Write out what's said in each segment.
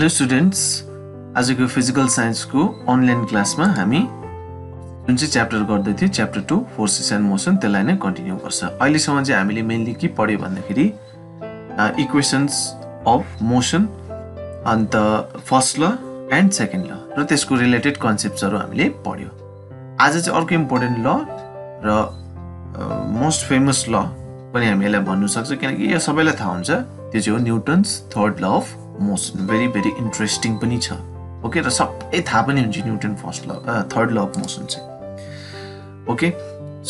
Hello students आजको physical साइन्सको online क्लासमा हामी जुन चाहिँ च्याप्टर गर्दै थियो chapter two forces and motion त्यसलाई नै कन्टिन्यू गर्छ अहिलेसम्म चाहिँ हामीले मेनली के पढ्यो भन्दाखेरि इक्वेसन्स अफ मोसन अन्त first law and second law र त्यसको रिलेटेड कन्सेप्टहरू हामीले पढ्यो आज चाहिँ अर्को इम्पोर्टेन्ट ल र मोस्ट फेमस ल पनि हामी यसलाई भन्नु सक्छ किनकि यो सबैलाई थाहा हुन्छ त्यो चाहिँ हो Newton's third law of most very very interesting पनि छ ओके र सबै थाहा पनि हुन्छ Newton first law third law of motion चाहिँ okay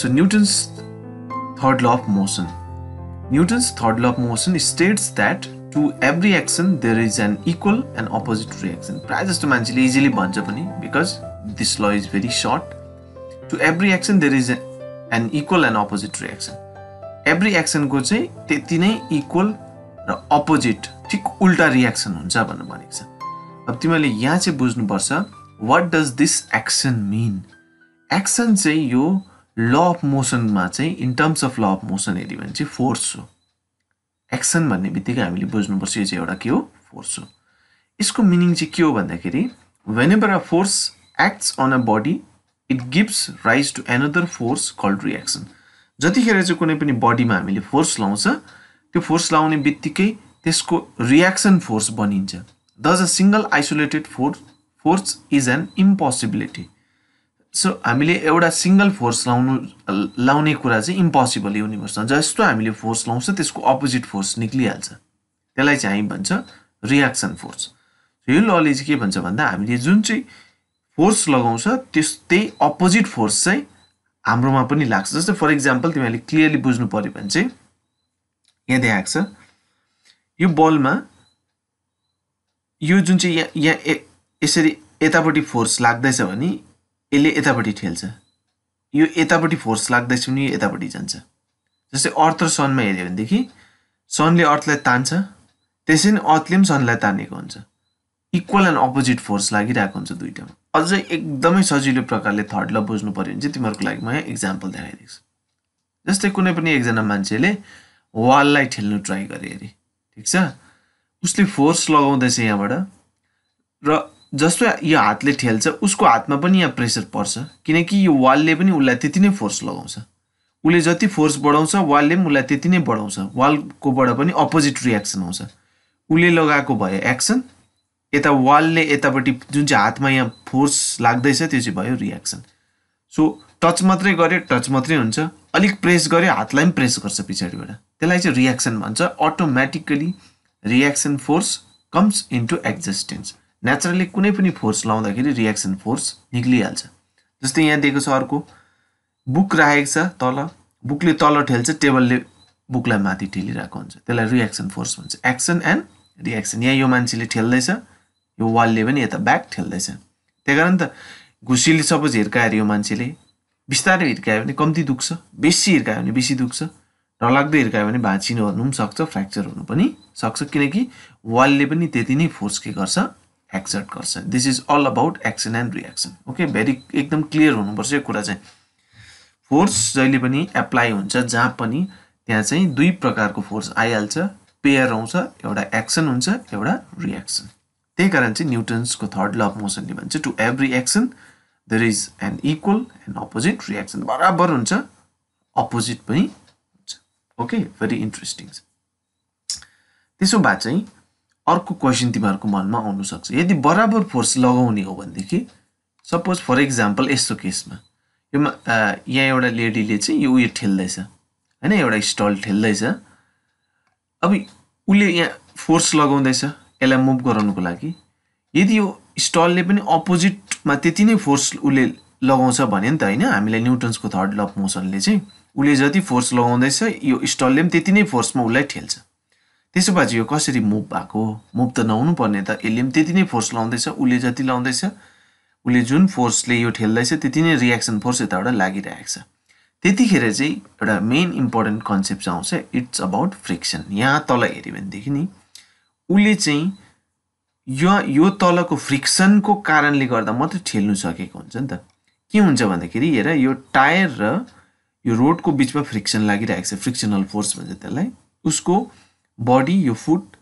so Newton's third law of motion Newton's third law of motion states that to every action there is an equal and opposite reaction प्रायः जस्तो मान्छेले easily भन्छ पनि because this law is very short to every action there is an equal and opposite reaction every एक्सनको चाहिँ त्यति नै equal र अपोजिट ठिक उल्टा रियाक्सन हुन्छ भनेर भनेको छ अब तिमीहरूले यहाँ चाहिँ बुझ्नुपर्छ what does this action mean action चाहिँ यो ल अफ मोसनमा चाहिँ in terms of law of motion हेऱ्यो भने चाहिँ फोर्स हो एक्सन भन्ने बित्तिकै हामीले बुझ्नुपर्छ यो चाहिँ एउटा के हो फोर्स हो यसको मिनिङ चाहिँ के हो भन्दाखेरि whenever a force acts on a body it gives rise to another force called reaction जतिखेर चाहिँ कुनै पनि बडीमा हामीले फोर्स लाउँछ त्यो फोर्स लाउने बित्तिकै त्यसको रियाक्सन फोर्स बनिन्छ though a single isolated force force is an impossibility so हामीले एउटा सिङ्गल फोर्स लाउनु लाउने कुरा चाहिँ इम्पोसिबल युनिभर्समा जस्तो हामीले फोर्स लाउँछ त्यसको अपोजिट फोर्स निक्लिहाल्छ त्यसलाई चाहिँ हामी भन्छ रियाक्सन फोर्स यो लले चाहिँ के भन्छ भन्दा हामीले जुन चाहिँ फोर्स लगाउँछ त्यस त्यही अपोजिट फोर्स चाहिँ हाम्रोमा पनि लाग्छ जस्तै फर इक्जाम्पल तिमीहरूले क्लियरली बुझ्नु पऱ्यो भने चाहिँ यहाँ देखाएको छ यो बलमा यो जुन चाहिँ यहाँ यहाँ यसरी यतापट्टि फोर्स लाग्दैछ भने यसले यतापट्टि ठेल्छ यो यतापट्टि फोर्स लाग्दैछ भने यो यतापट्टि जान्छ जस्तै अर्थ र सनमा हेऱ्यो भनेदेखि सनले अर्थलाई तान्छ त्यसरी नै अर्थले पनि सनलाई तानेको हुन्छ इक्वल एन्ड अपोजिट फोर्स लागिरहेको हुन्छ दुइटामा अझै एकदमै सजिलो प्रकारले थर्ड थर्डलाई बुझ्नु पऱ्यो भने चाहिँ तिमीहरूको लागि म यहाँ इक्जाम्पल देखाइदिएको छु जस्तै कुनै पनि एकजना मान्छेले वाललाई ठेल्नु ट्राई गरेँ अरे ठिक छ उसले फोर्स लगाउँदैछ यहाँबाट र जस्तो यो हातले ठेल्छ उसको हातमा पनि यहाँ प्रेसर पर्छ किनकि यो वालले पनि उसलाई त्यति नै फोर्स लगाउँछ उसले जति फोर्स बढाउँछ वालले पनि उसलाई त्यति नै बढाउँछ वालकोबाट पनि अपोजिट रियाक्सन आउँछ उसले लगाएको भयो एक्सन यता वालले यतापट्टि जुन चाहिँ हातमा यहाँ फोर्स लाग्दैछ त्यो चाहिँ भयो रियाक्सन सो टच मात्रै गऱ्यो टच मात्रै हुन्छ अलिक प्रेस गऱ्यो हातलाई पनि प्रेस गर्छ पछाडिबाट त्यसलाई चाहिँ रियाक्सन भन्छ automatically reaction force comes into existence naturally कुनै पनि फोर्स लाउँदाखेरि रियाक्सन फोर्स निक्लिहाल्छ जस्तै यहाँ दिएको छ अर्को बुक राखेको छ तल बुकले तल ठेल्छ टेबलले बुकलाई माथि ठेलिरहेको हुन्छ त्यसलाई रियाक्सन फोर्स भन्छ एक्सन एन्ड रियाक्सन यहाँ यो मान्छेले ठेल्दैछ यो वालले पनि यता ब्याक ठेल्दैछ त्यही कारण त घुसीले सपोज हिर्काएर यो मान्छेले बिस्तारै हिर्कायो भने कम्ती दुख्छ बेसी हिर्कायो भने बेसी दुख्छ डरलाग्दो हिर्कायो भने भाँचिनु हुनु पनि सक्छ फ्र्याक्चर हुनु पनि सक्छ किनकि वालले पनि त्यति नै फोर्स के गर्छ एक्सर्ट गर्छ this is all about action and reaction okay very एकदम क्लियर हुनुपर्छ यो कुरा चाहिँ फोर्स जहिले पनि एप्लाई हुन्छ जहाँ पनि त्यहाँ चाहिँ दुई प्रकारको फोर्स आइहाल्छ पेयर आउँछ एउटा एक्सन हुन्छ एउटा रियाक्सन त्यही कारण चाहिँ न्युटन्सको थर्ड ल अफ मोसनले भन्छ to every action there is an equal and opposite reaction बराबर हुन्छ अपोजिट पनि हुन्छ ओके भेरी इन्ट्रेस्टिङ छ त्यसो भए चाहिँ अर्को क्वेसन तिमीहरूको मनमा सक्छ यदि बराबर फोर्स लगाउने हो भनेदेखि सपोज फर इक्जाम्पल यस्तो केसमा यो यहाँ एउटा लेडीले चाहिँ यो उयो ठेल्दैछ होइन एउटा स्टल ठेल्दैछ अब उसले यहाँ फोर्स लगाउँदैछ यसलाई मुभ गराउनुको लागि यदि यो स्टलले पनि अपोजिटमा त्यति नै फोर्स उसले लगाउँछ भने नि त होइन हामीलाई न्युटन्सको थर्ड ल मोसनले चाहिँ उसले जति फोर्स लगाउँदैछ यो स्टलले पनि त्यति नै फोर्समा उसलाई ठेल्छ त्यसो भए यो कसरी मुभ भएको मुभ त नहुनु पर्ने त यसले पनि त्यति नै फोर्स लगाउँदैछ उसले जति लाउँदैछ उसले जुन फोर्सले यो ठेल्दैछ त्यति नै रियाक्सन फोर्स यताबाट लागिरहेको छ त्यतिखेर चाहिँ एउटा मेन इम्पोर्टेन्ट कन्सेप्ट आउँछ इट्स अबाउट फ्रिक्सन यहाँ तल हेऱ्यो भनेदेखि नि उसले चाहिँ यो यो तलको फ्रिक्सनको कारणले गर्दा मात्रै ठेल्नु सकेको हुन्छ नि त के हुन्छ भन्दाखेरि हेर यो टायर र यो रोडको बिचमा फ्रिक्सन लागिरहेको छ फ्रिक्सनल फोर्स भन्छ त्यसलाई उसको बडी यो फुट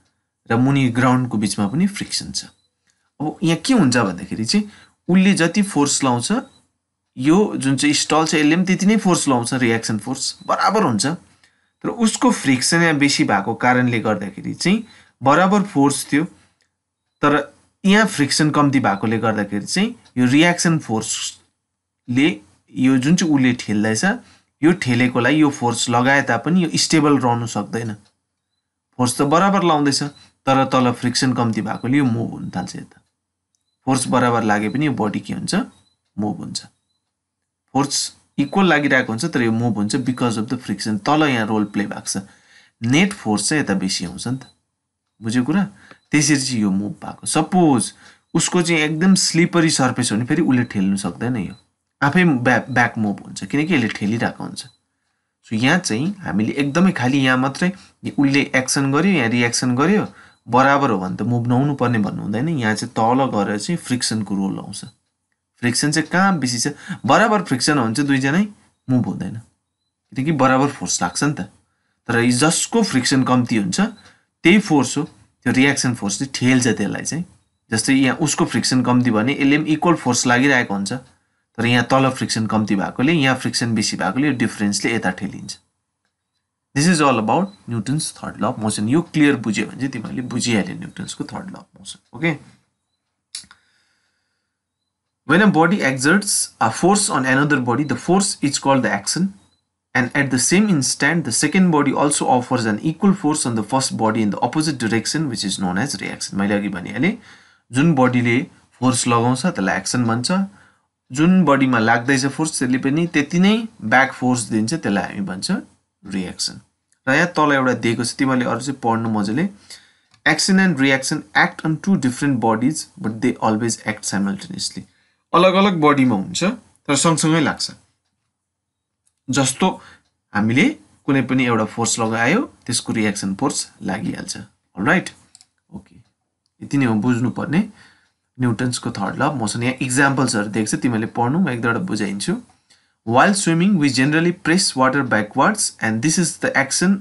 र मुनि ग्राउन्डको बिचमा पनि फ्रिक्सन छ अब यहाँ के हुन्छ भन्दाखेरि चाहिँ उसले जति फोर्स लाउँछ यो जुन चाहिँ स्टल छ यसले पनि त्यति नै फोर्स लाउँछ रियाक्सन फोर्स बराबर हुन्छ तर उसको फ्रिक्सन यहाँ बेसी भएको कारणले गर्दाखेरि चाहिँ बराबर फोर्स थियो तर यहाँ फ्रिक्सन कम्ती भएकोले गर्दाखेरि चाहिँ यो रियाक्सन फोर्सले यो जुन चाहिँ उसले ठेल्दैछ यो ठेलेकोलाई यो फोर्स लगाए तापनि यो स्टेबल रहनु सक्दैन फोर्स त बराबर लाउँदैछ तर तल फ्रिक्सन कम्ती भएकोले यो मुभ हुन थाल्छ यता फोर्स बराबर लागे पनि यो बडी के हुन्छ मुभ हुन्छ फोर्स इक्वल लागिरहेको हुन्छ तर यो मुभ हुन्छ बिकज अफ द फ्रिक्सन तल यहाँ रोल प्ले भएको छ नेट फोर्स चाहिँ यता बेसी आउँछ नि त बुझ्यो कुरा त्यसरी चाहिँ यो मुभ भएको सपोज उसको चाहिँ एकदम स्लिपरी सर्फेस हो भने फेरि उसले ठेल्नु सक्दैन यो आफै ब्या ब्याक मुभ हुन्छ किनकि यसले ठेलिरहेको हुन्छ सो यहाँ चाहिँ हामीले एकदमै खालि यहाँ मात्रै उसले एक्सन गर्यो यहाँ रिएक्सन गर्यो बराबर हो भने त मुभ नहुनु पर्ने भन्नु हुँदैन यहाँ चाहिँ तल गएर चाहिँ फ्रिक्सनको रोल आउँछ फ्रिक्सन चाहिँ कहाँ बेसी छ बराबर फ्रिक्सन हो भने चाहिँ दुईजनै मुभ हुँदैन किनकि बराबर फोर्स लाग्छ नि त तर जसको फ्रिक्सन कम्ती हुन्छ त्यही फोर्स हो त्यो रियाक्सन फोर्सले ठेल्छ त्यसलाई चाहिँ जस्तै यहाँ उसको फ्रिक्सन कम्ती भने यसले पनि इक्वल फोर्स लागिरहेको हुन्छ तर यहाँ तल फ्रिक्सन कम्ती भएकोले यहाँ फ्रिक्सन बेसी भएकोले यो डिफरेन्सले यता ठेलिन्छ this is all about Newton's third law of motion यो क्लियर बुझ्यो भने चाहिँ तिमीहरूले बुझिहाल्यो न्युटन्सको third law of motion okay when a body exerts a force on another body the force is called the action and at the same instant the second body also offers an equal force on the first body in the opposite direction which is known as reaction मैले अघि भनिहालेँ जुन बडीले force लगाउँछ त्यसलाई action भन्छ जुन बडीमा लाग्दैछ फोर्स त्यसले पनि त्यति नै ब्याक फोर्स दिन्छ त्यसलाई हामी भन्छ रियाक्सन र यहाँ तल एउटा दिएको छ तिमीहरूले अरू चाहिँ पढ्नु मजाले action and reaction act on two different bodies but they always act simultaneously अलग अलग बडीमा हुन्छ तर सँगसँगै लाग्छ जस्तो हामीले कुनै पनि एउटा फोर्स लगायो त्यसको रियाक्सन फोर्स लागिहाल्छ राइट ओके यति नै हो बुझ्नुपर्ने न्युटन्सको थर्ड ल मसँग यहाँ इक्जाम्पल्सहरू दिएको छ तिमीहरूले पढ्नु म एक दुईवटा बुझाइन्छु while swimming we generally press water backwards and this is the action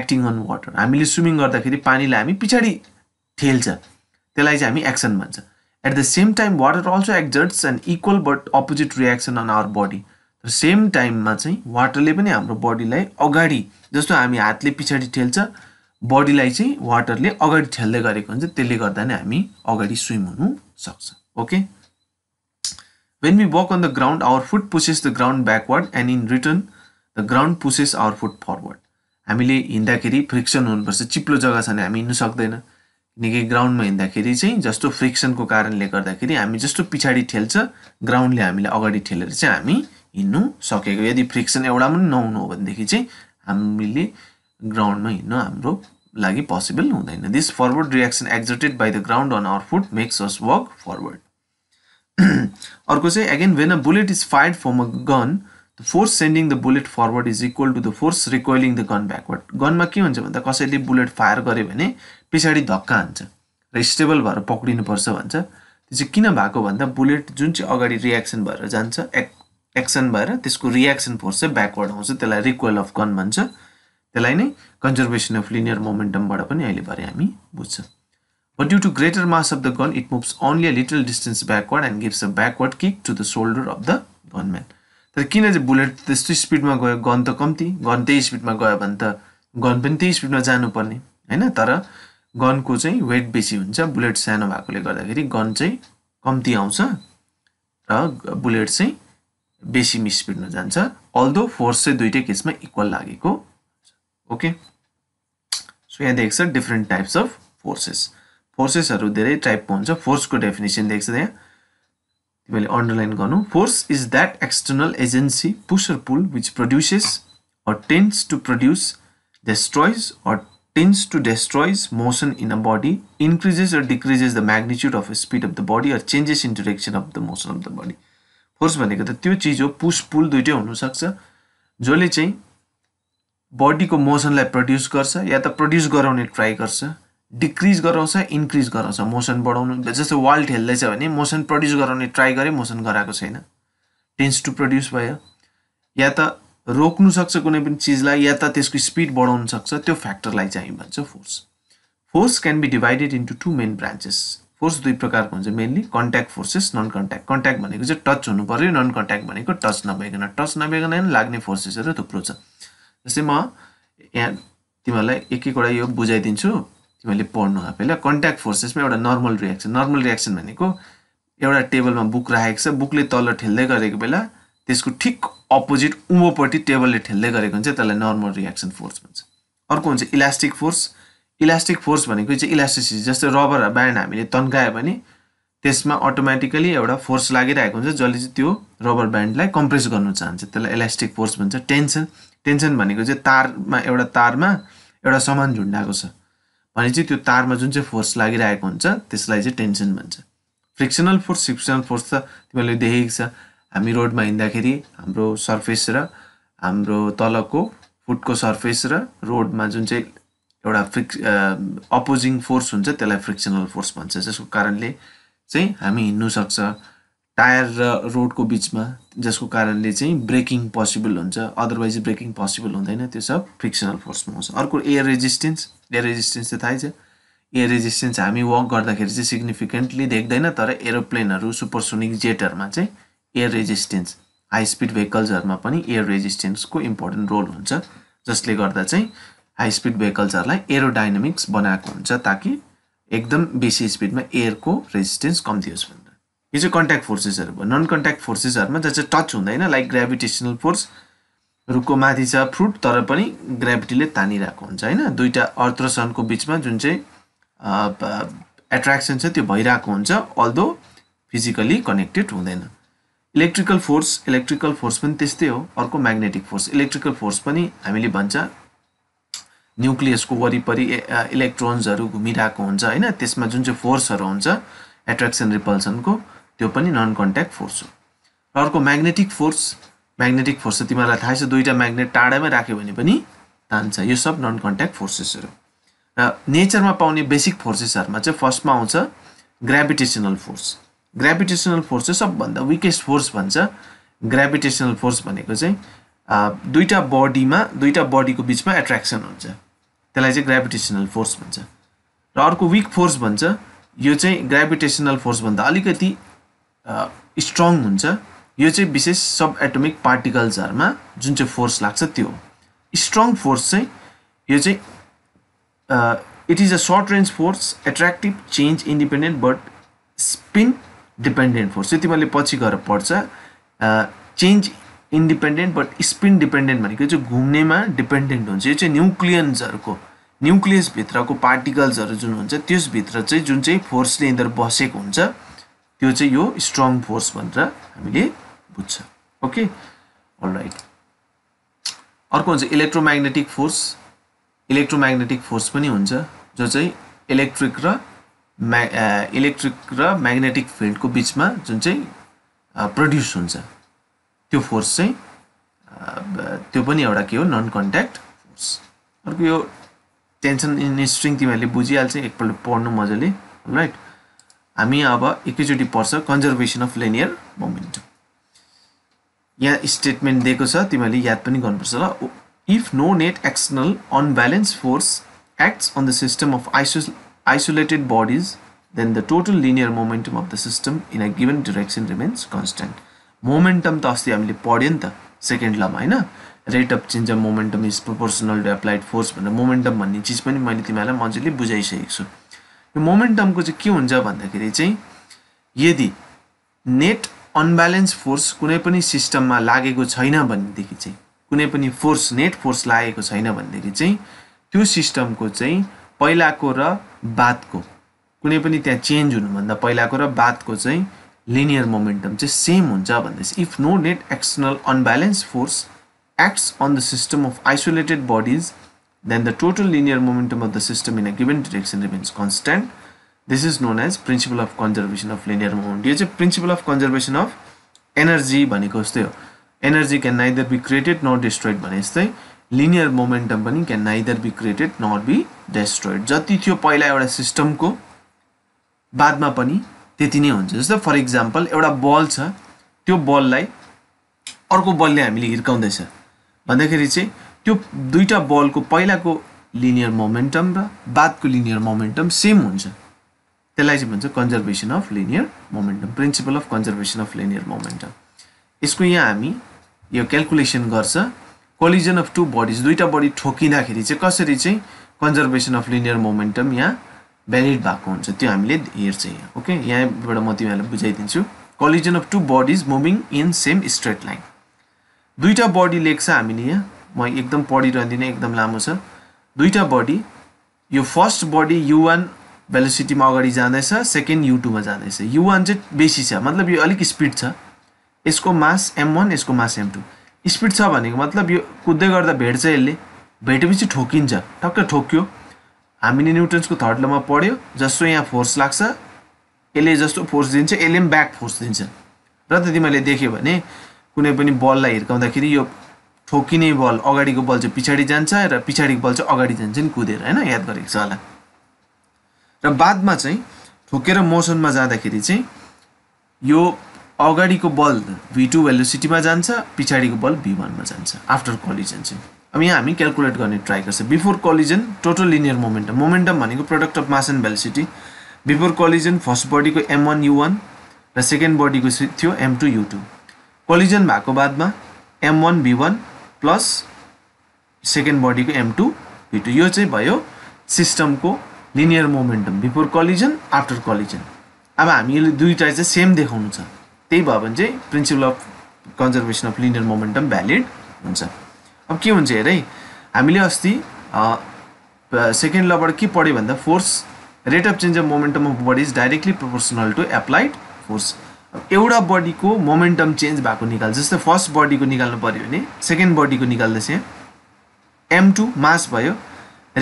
acting on water हामीले स्विमिङ गर्दाखेरि पानीलाई हामी पछाडि ठेल्छ त्यसलाई चाहिँ हामी एक्सन भन्छ at the same time water also exerts and equal but opposite reaction on our body same टाइममा चाहिँ वाटरले पनि हाम्रो बडीलाई अगाडि जस्तो हामी हातले पछाडि ठेल्छ बडीलाई चाहिँ वाटरले अगाडि ठेल्दै गरेको हुन्छ त्यसले गर्दा नै हामी अगाडि स्विम हुनु सक्छ okay when we walk on the ground our foot pushes the ground backward and in return the ground pushes our foot forward हामीले हिँड्दाखेरि फ्रिक्सन हुनुपर्छ चिप्लो जग्गा छ भने हामी हिँड्नु सक्दैन किनकि ग्राउन्डमा हिँड्दाखेरि चाहिँ जस्तो फ्रिक्सनको कारणले गर्दाखेरि हामी जस्तो पछाडि ठेल्छ ग्राउन्डले हामीलाई अगाडि ठेलेर चाहिँ हामी हिँड्नु सकेको यदि फ्रिक्सन एउटा पनि नहुनु हो भनेदेखि चाहिँ हामीले ग्राउन्डमा हिँड्नु हाम्रो लागि पोसिबल हुँदैन this forward reaction exerted by the ground on our foot makes us walk forward अर्को चाहिँ again when a bullet is fired from a gun the force sending the bullet forward is equal to the force recoiling the gun backward गनमा के हुन्छ भन्दा कसैले bullet fire गर्यो भने पछाडि धक्का हान्छ र स्टेबल भएर पक्रिनुपर्छ भन्छ त्यो चाहिँ किन भएको भन्दा बुलेट जुन चाहिँ अगाडि रियाक्सन भएर जान्छ एक एक्सन भएर त्यसको रियाक्सन फोर्स चाहिँ ब्याकवर्ड आउँछ त्यसलाई रिक्वेल अफ गन भन्छ त्यसलाई नै कन्जर्भेसन अफ लिनियर मोमेन्टमबाट पनि अहिले भरे हामी बुझ्छ but due to greater mass of the gun it moves only a little distance backward and gives a backward kick to the shoulder of the gunman तर किन चाहिँ बुलेट त्यस्तो स्पिडमा गयो गन त कम्ती गन त्यही स्पिडमा गयो भने त गन पनि त्यही स्पिडमा जानुपर्ने होइन तर गनको चाहिँ वेट बेसी हुन्छ बुलेट सानो भएकोले गर्दाखेरि गन चाहिँ कम्ती आउँछ र बुलेट चाहिँ बेसी स्पीड में जान अल्दो फोर्स दुईटे केस में इक्वल लगे ओके सो यहाँ देख different types of forces forces type को होता फोर्स को डेफिनेशन देख यहाँ तुम्हें अंडरलाइन कर force is that external agency push or pull which produces or tends to produce destroys or tends to destroys motion in a body increases or decreases the magnitude of speed of the body or changes in direction of the motion of the body force भनेको त त्यो चिज हो पुस पुल दुइटै हुनसक्छ जसले चाहिँ बडीको मोसनलाई प्रड्युस गर्छ या त प्रड्युस गराउने ट्राई गर्छ डिक्रिज गराउँछ इन्क्रिज गराउँछ मोसन बढाउनु जस्तो वाल हेल्दैछ भने मोसन प्रड्युस गराउने ट्राई गरे मोसन गराएको छैन टेन्स टु प्रड्युस भयो या त रोक्नु सक्छ कुनै पनि चिजलाई या त त्यसको स्पिड बढाउनु सक्छ त्यो फ्याक्टरलाई चाहिँ हामी भन्छौँ force force can be divided into two main branches force दुई प्रकारको हुन्छ mainly contact forces non contact contact भनेको चाहिँ टच हुनु पऱ्यो नन कन्ट्याक्ट भनेको टच नभइकन टच नभइकन लाग्ने फोर्सेसहरू थुप्रो छ जस्तै म यहाँ तिमीहरूलाई एक एकवटा यो बुझाइदिन्छु तिमीहरूले पढ्नु हो पहिला कन्ट्याक्ट फोर्सेसमा एउटा नर्मल रियाक्सन नर्मल रियाक्सन भनेको एउटा टेबलमा बुक राखेको छ बुकले तल ठेल्दै गरेको बेला त्यसको ठिक अपोजिट उँभोपट्टि टेबलले ठेल्दै गरेको हुन्छ त्यसलाई नर्मल रियाक्सन फोर्स भन्छ अर्को हुन्छ इलास्टिक फोर्स इलास्टिक फोर्स भनेको चाहिँ इलास्टिसिटी जस्तै रबर ब्यान्ड हामीले तन्कायो भने त्यसमा अटोमेटिकली एउटा फोर्स लागिरहेको हुन्छ जसले चाहिँ त्यो रबर ब्यान्डलाई कम्प्रेस गर्नु चाहन्छ त्यसलाई इलास्टिक फोर्स भन्छ टेन्सन टेन्सन भनेको चाहिँ तारमा एउटा तारमा एउटा सामान झुन्डाएको छ भने चाहिँ त्यो तारमा जुन चाहिँ फोर्स लागिरहेको हुन्छ त्यसलाई चाहिँ टेन्सन भन्छ फ्रिक्सनल फोर्स फ्रिक्सनल फोर्स त तिमीहरूले देखेको छ हामी रोडमा हिँड्दाखेरि हाम्रो सर्फेस र हाम्रो तलको फुटको सर्फेस र रोडमा जुन चाहिँ एउटा फ्रिक्स अपोजिङ फोर्स हुन्छ त्यसलाई फ्रिक्सनल फोर्स भन्छ जसको कारणले चाहिँ हामी हिँड्नु सक्छ टायर र रोडको बिचमा जसको कारणले चाहिँ ब्रेकिङ पोसिबल हुन्छ अदरवाइज ब्रेकिङ पोसिबल हुँदैन त्यो सब फ्रिक्सनल फोर्समा आउँछ अर्को एयर रेजिस्टेन्स एयर रेजिस्टेन्स त थाहै छ एयर रेजिस्टेन्स हामी वक गर्दाखेरि चाहिँ सिग्निफिकेन्टली देख्दैन तर एरोप्लेनहरू सुपरसोनिक जेटहरूमा चाहिँ एयर रेजिस्टेन्स हाई स्पिड भेहिकल्सहरूमा पनि एयर रेजिस्टेन्सको इम्पोर्टेन्ट रोल हुन्छ जसले गर्दा चाहिँ हाई स्पिड भेहिकल्सहरूलाई एरोडाइनामिक्स बनाएको हुन्छ ताकि एकदम बेसी स्पिडमा एयरको रेजिस्टेन्स कम्ती होस् भनेर यो चाहिँ कन्ट्याक्ट फोर्सेसहरू भयो नन कन्ट्याक्ट फोर्सेसहरूमा जहाँ चाहिँ टच हुँदैन लाइक ग्राभिटेसनल फोर्स रुखको माथि छ फ्रुट तर पनि ग्राभिटीले तानिरहेको हुन्छ होइन दुईवटा अर्थ र सनको बिचमा जुन चाहिँ एट्र्याक्सन छ त्यो भइरहेको हुन्छ अल्दो फिजिकली कनेक्टेड हुँदैन इलेक्ट्रिकल फोर्स इलेक्ट्रिकल फोर्स पनि त्यस्तै हो अर्को म्याग्नेटिक फोर्स इलेक्ट्रिकल फोर्स पनि हामीले भन्छ न्युक्लियसको वरिपरि इलेक्ट्रोन्सहरू घुमिरहेको हुन्छ होइन त्यसमा जुन चाहिँ फोर्सहरू हुन्छ एट्र्याक्सन रिपल्सनको त्यो पनि नन कन्ट्याक्ट फोर्स हो र अर्को म्याग्नेटिक फोर्स म्याग्नेटिक फोर्स तिमीहरूलाई थाहै छ दुईवटा म्याग्नेट टाढामै राख्यो भने पनि तान्छ यो सब नन कन्ट्याक्ट फोर्सेसहरू र नेचरमा पाउने बेसिक फोर्सेसहरूमा चाहिँ फर्स्टमा आउँछ ग्राभिटेसनल फोर्स ग्राभिटेसनल फोर्स चाहिँ सबभन्दा विकेस्ट फोर्स भन्छ ग्राभिटेसनल फोर्स भनेको चाहिँ दुईवटा बडीमा दुईवटा बडीको बिचमा एट्र्याक्सन हुन्छ त्यसलाई चाहिँ ग्राभिटेसनल फोर्स भन्छ र अर्को विक फोर्स भन्छ यो चाहिँ ग्राभिटेसनल भन्दा अलिकति स्ट्रङ हुन्छ यो चाहिँ विशेष सब एटोमिक पार्टिकल्सहरूमा जुन चाहिँ फोर्स लाग्छ त्यो स्ट्रङ फोर्स चाहिँ यो चाहिँ it is a short range force attractive change independent but spin dependent force यति मैले पछि गएर पढ्छ change independent but spin dependent भनेको चाहिँ घुम्नेमा डिपेन्डेन्ट हुन्छ यो चाहिँ न्युक्लियन्सहरूको न्युक्लियसभित्रको पार्टिकल्सहरू जुन हुन्छ त्यसभित्र चाहिँ जुन चाहिँ फोर्सले यिनीहरू बसेको हुन्छ त्यो चाहिँ यो स्ट्रङ फोर्स भनेर हामीले बुझ्छ ओके राइट अर्को हुन्छ इलेक्ट्रोम्याग्नेटिक फोर्स इलेक्ट्रोम्याग्नेटिक फोर्स पनि हुन्छ जो चाहिँ इलेक्ट्रिक र म्या इलेक्ट्रिक र म्याग्नेटिक फिल्डको बिचमा जुन चाहिँ प्रड्युस हुन्छ त्यो फोर्स चाहिँ त्यो पनि एउटा के हो नन कन्ट्याक्ट फोर्स अर्को यो टेन्सन इन स्ट्रिङ तिमीहरूले बुझिहाल्छ एकपल्ट पढ्नु मजाले राइट हामी अब एकैचोटि पढ्छ कन्जर्भेसन अफ लेनियर मोमेन्टम यहाँ स्टेटमेन्ट दिएको छ तिमीहरूले याद पनि गर्नुपर्छ ल if no net external unbalance force acts on the system of iso isolated bodies then the total linear momentum of the system in a given direction remains constant. Momentum त अस्ति हामीले पढ्यो नि त सेकेन्ड लमा होइन rate of change of momentum is proportional to applied force भनेर momentum भन्ने चिज पनि मैले तिमीहरूलाई मजाले बुझाइसकेको छु यो मोमेन्टमको चाहिँ के हुन्छ भन्दाखेरि चाहिँ यदि नेट अनब्यालेन्स फोर्स कुनै पनि सिस्टममा लागेको छैन भनेदेखि चाहिँ कुनै पनि फोर्स नेट फोर्स लागेको छैन भनेदेखि चाहिँ त्यो सिस्टमको चाहिँ पहिलाको र बादको कुनै पनि त्यहाँ चेन्ज हुनुभन्दा पहिलाको र बादको चाहिँ लिनियर मोमेन्टम चाहिँ सेम हुन्छ भन्दैछ if no net external unbalance force acts on the system of isolated bodies then the total linear momentum of the system in a given direction remains constant this is known as principle of conservation of linear moment यो चाहिँ principle of conservation of energy भनेको जस्तै हो energy can neither be created not destroyed भने जस्तै linear momentum पनि can neither be created not be डेस्ट्रोइड जति थियो पहिला एउटा सिस्टमको बादमा पनि त्यति नै हुन्छ जस्तो फर इक्जाम्पल एउटा बल छ त्यो बललाई अर्को बलले हामीले हिर्काउँदैछ भन्दाखेरि चाहिँ त्यो दुईवटा बलको पहिलाको लिनियर मोमेन्टम र बादको लिनियर मोमेन्टम सेम हुन्छ त्यसलाई चाहिँ भन्छ conservation of linear momentum principle of conservation of linear momentum यसको यहाँ हामी यो क्यालकुलेसन गर्छ कोलिजन अफ टु बडिज दुईवटा बडी ठोकिँदाखेरि चाहिँ कसरी चाहिँ कन्जर्भेसन अफ लिनियर मोमेन्टम यहाँ भ्यालिड भएको हुन्छ त्यो हामीले हेर्छ यहाँ ओके यहाँबाट म तिमीहरूलाई बुझाइदिन्छु collision of two bodies moving in same straight line दुईवटा बडी लेख्छ हामीले यहाँ म एकदम पढिरहँदिनँ एकदम लामो छ दुईवटा बडी यो फर्स्ट बडी यु वान भेलोसिटीमा अगाडि जाँदैछ सेकेन्ड यु टूमा जाँदैछ यु वान चाहिँ बेसी छ मतलब यो अलिक स्पिड छ यसको मास एम वान यसको मास एम टू स्पिड छ भनेको मतलब यो कुद्दै गर्दा भेट्छ यसले भेटेपछि ठोकिन्छ ठक्क ठोक्यो हामीले न्युटन्सको थर्ड लमा पढ्यो जसो यहाँ फोर्स लाग्छ यसले जस्तो फोर्स दिन्छ यसले पनि ब्याक फोर्स दिन्छ र त तिमीहरूले देख्यो भने कुनै पनि बललाई हिर्काउँदाखेरि यो ठोकिने बल अगाडिको बल चाहिँ पछाडि जान्छ र पछाडिको बल चाहिँ अगाडि जान्छ नि कुदेर होइन याद गरेको छ होला र बादमा चाहिँ ठोकेर मोसनमा जाँदाखेरि चाहिँ यो अगाडिको बल भी टू भेलोसिटीमा जान्छ पछाडिको बल भी वानमा जान्छ आफ्टर कलिजन चाहिँ अब यहाँ हामी क्यालकुलेट गर्ने ट्राई गर्छ before collision total linear momentum momentum भनेको product of mass and velocity before collision first बडीको एम वान यु वान र सेकेन्ड बडीको थियो m two you two collision भएको बादमा m one v one plus second बडीको m two भी two यो चाहिँ भयो सिस्टमको linear momentum before collision after collision अब हामीले दुईवटा चाहिँ सेम देखाउनु छ त्यही भयो भने चाहिँ principle of conservation of linear momentum valid हुन्छ अब के हुन्छ हेर हामीले अस्ति सेकेन्ड लबाट के पढ्यो भन्दा force rate of change of momentum of body is directly proportional to applied force एउटा बडीको मोमेन्टम चेन्ज भएको निकाल्छ जस्तै फर्स्ट बडीको निकाल्नु पऱ्यो भने सेकेन्ड बडीको निकाल्दैछ यहाँ एम टू मास भयो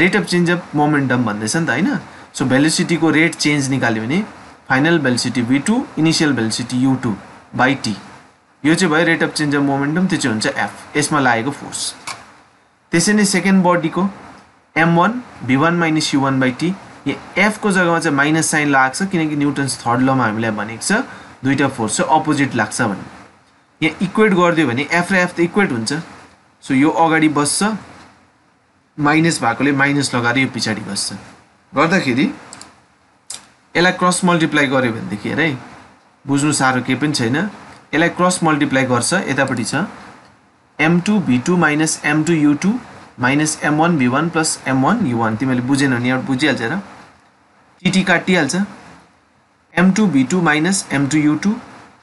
rate of change of momentum भन्दैछ नि त होइन सो भेलिसिटीको रेट चेन्ज निकाल्यो भने final velocity v two initial velocity u two by t यो चाहिँ भयो rate of change of momentum त्यो चाहिँ हुन्छ एफ यसमा लागेको फोर्स त्यसै नै सेकेन्ड बडीको m one V one minus u one by t यहाँ एफको जग्गामा चाहिँ माइनस साइन लाग्छ किनकि न्युटन्स थर्ड लमा हामीलाई भनेको छ दुईवटा फोर्स चाहिँ अपोजिट लाग्छ भने यहाँ इक्वेट गरिदियो भने एफ र एफ त इक्वेट हुन्छ सो यो अगाडि बस्छ माइनस भएकोले माइनस लगाएर यो पछाडि बस्छ गर्दाखेरि यसलाई क्रस मल्टिप्लाई गऱ्यो भनेदेखि हेर है बुझ्नु साह्रो केही पनि छैन यसलाई क्रस मल्टिप्लाई गर्छ यतापट्टि छ M two V two minus M two you two minus M one V one plus M one you one तिमीले बुझेन भने एउटा बुझिहाल्छ र टिटी काटिहाल्छ M two V two minus M two you two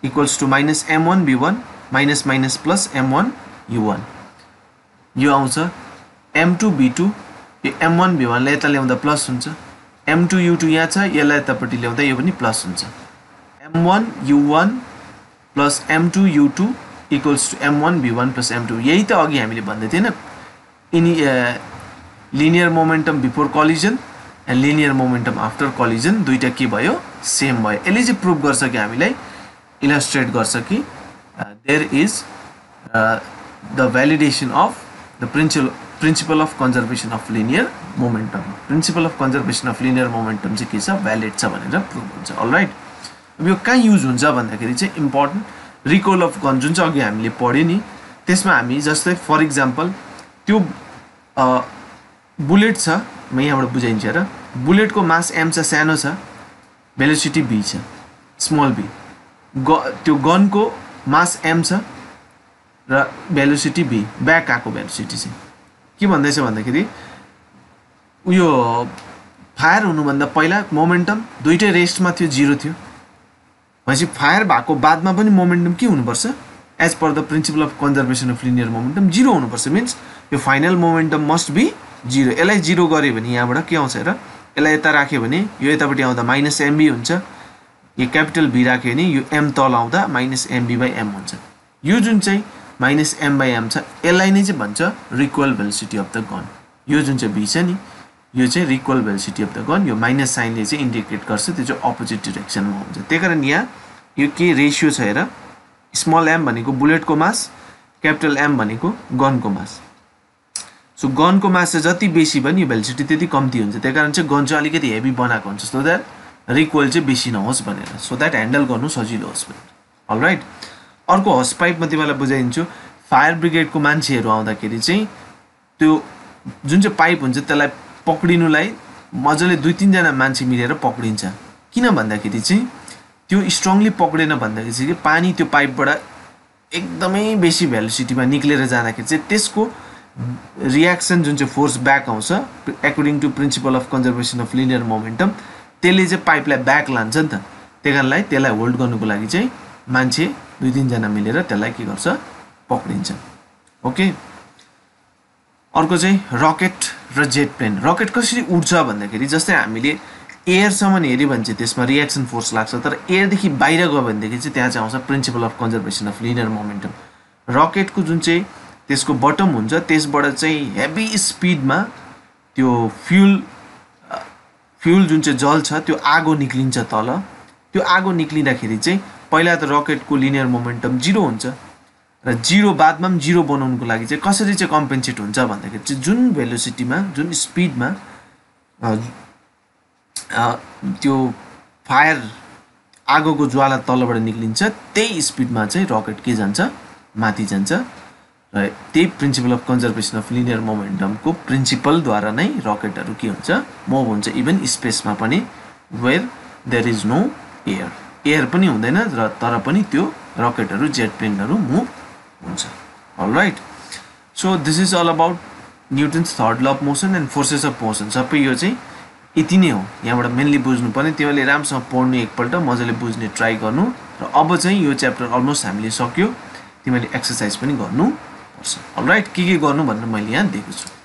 equals to minus M one V one minus minus plus M one you one यो आउँछ एम टू भी टू यो एम वान भी वानलाई यता ल्याउँदा प्लस हुन्छ am two you two यहाँ छ यसलाई यतापट्टि ल्याउँदा यो पनि प्लस हुन्छ M one you one plus M two you two equals to M one V one plus M two यही त अघि हामीले भन्दै थिएन इनि linear momentum before collision and linear momentum after collision दुइटा के भयो सेम भयो यसले चाहिँ प्रुभ गर्छ कि हामीलाई इलस्ट्रेट गर्छ कि there is the validation of the principle principle of conservation of linear momentum principle of conservation of linear momentum चाहिँ के छ भ्यालिड छ भनेर प्रुभ हुन्छ अलराइट यो कहाँ युज हुन्छ भन्दाखेरि चाहिँ इम्पोर्टेन्ट रिकल अफ गन जुन चाहिँ अघि हामीले पढ्यो नि त्यसमा हामी जस्तै फर इक्जाम्पल त्यो बुलेट छ म यहाँबाट बुझाइन्छ र बुलेटको मास एम छ सानो छ भेलोसिटी बी छ स्मल बी ग त्यो गनको मास एम छ र भेलोसिटी बी ब्याक आएको भेलोसिटी चाहिँ के भन्दैछ भन्दाखेरि उयो फायर हुनुभन्दा पहिला मोमेन्टम दुइटै रेस्टमा थियो जिरो थियो भनेपछि फायर भएको बादमा पनि मोमेन्टम के हुनुपर्छ as per the principle of conservation of linear momentum zero हुनुपर्छ मिन्स यो final momentum must be zero यसलाई जिरो गऱ्यो भने यहाँबाट के आउँछ र यसलाई यता राख्यो भने यो यतापट्टि आउँदा माइनस एमबी हुन्छ यो क्यापिटल भी राख्यो भने यो एम तल आउँदा माइनस एमबी बाई एम हुन्छ यो जुन चाहिँ माइनस एम बाई एम छ यसलाई नै चाहिँ भन्छ recoil velocity of the gun यो जुन चाहिँ भी छ नि यो चाहिँ recoil velocity of the gun यो माइनस साइनले चाहिँ इन्डिकेट गर्छ त्यो चाहिँ अपोजिट डिरेक्सनमा हुन्छ त्यही कारण यहाँ यो के रेसियो छ हेर स्मल एम भनेको बुलेटको मास क्यापिटल एम भनेको गनको मास सो गनको मास चाहिँ जति बेसी पनि यो भेलिसिटी त्यति कम्ती हुन्छ त्यही कारण चाहिँ गन चाहिँ अलिकति हेभी बनाएको हुन्छ सो द्याट रिक्वल चाहिँ बेसी नहोस् भनेर सो द्याट ह्यान्डल गर्नु सजिलो होस् भनेर अलराइट अर्को हस पाइप म तिमीलाई बुझाइदिन्छु फायर ब्रिगेडको मान्छेहरू आउँदाखेरि चाहिँ त्यो जुन चाहिँ पाइप हुन्छ त्यसलाई पक्रिनुलाई मजाले दुई तिनजना मान्छे मिलेर पक्रिन्छ किन भन्दाखेरि चाहिँ त्यो स्ट्रङली पक्रेन भन्दाखेरि चाहिँ पानी त्यो पाइपबाट एकदमै बेसी भेलोसिटीमा निक्लेर जाँदाखेरि चाहिँ त्यसको रियाक्सन जुन चाहिँ फोर्स ब्याक आउँछ according to principle of conservation of linear momentum त्यसले चाहिँ पाइपलाई ब्याक लान्छ नि त त्यही कारणलाई त्यसलाई होल्ड गर्नुको लागि चाहिँ मान्छे दुई तिनजना मिलेर त्यसलाई के गर्छ पक्रिन्छ ओके अर्को चाहिँ रकेट र जेट प्लेन रकेट कसरी उड्छ भन्दाखेरि जस्तै हामीले एयरसम्म हेऱ्यो भने चाहिँ त्यसमा रियाक्सन फोर्स लाग्छ तर एयरदेखि बाहिर गयो भनेदेखि चाहिँ त्यहाँ चाहिँ आउँछ principle of conservation of linear momentum रकेटको जुन चाहिँ त्यसको बटम हुन्छ त्यसबाट चाहिँ हेभी स्पिडमा त्यो फ्युल फ्युल जुन चाहिँ जल छ त्यो आगो निक्लिन्छ तल त्यो आगो निक्लिँदाखेरि चाहिँ पहिला त रकेटको लिनियर मोमेन्टम जिरो हुन्छ र जिरो बादमा पनि जिरो बनाउनुको लागि चाहिँ कसरी चाहिँ कम्पेन्सेट हुन्छ भन्दाखेरि चाहिँ जुन भेलोसिटीमा जुन स्पिडमा त्यो फायर आगोको ज्वाला तलबाट निक्लिन्छ त्यही स्पिडमा चाहिँ रकेट के जान्छ माथि जान्छ र त्यही principle of conservation of linear मोमेन्टमको प्रिन्सिपलद्वारा नै रकेटहरू के हुन्छ मुभ हुन्छ इभन स्पेसमा पनि where there is no air air पनि हुँदैन र तर पनि त्यो रकेटहरू जेट प्लेनहरू मुभ हुन्छ right so this is all about Newton's third law of motion and forces of motion सबै यो चाहिँ यति नै हो यहाँबाट मेनली बुझ्नुपर्ने तिमीले राम्रोसँग पढ्नु एकपल्ट मजाले बुझ्ने ट्राई गर्नु र अब चाहिँ यो च्याप्टर अलमोस्ट हामीले सक्यो तिमीले एक्सर्साइज पनि गर्नुपर्छ राइट के के गर्नु भनेर मैले यहाँ दिएको छु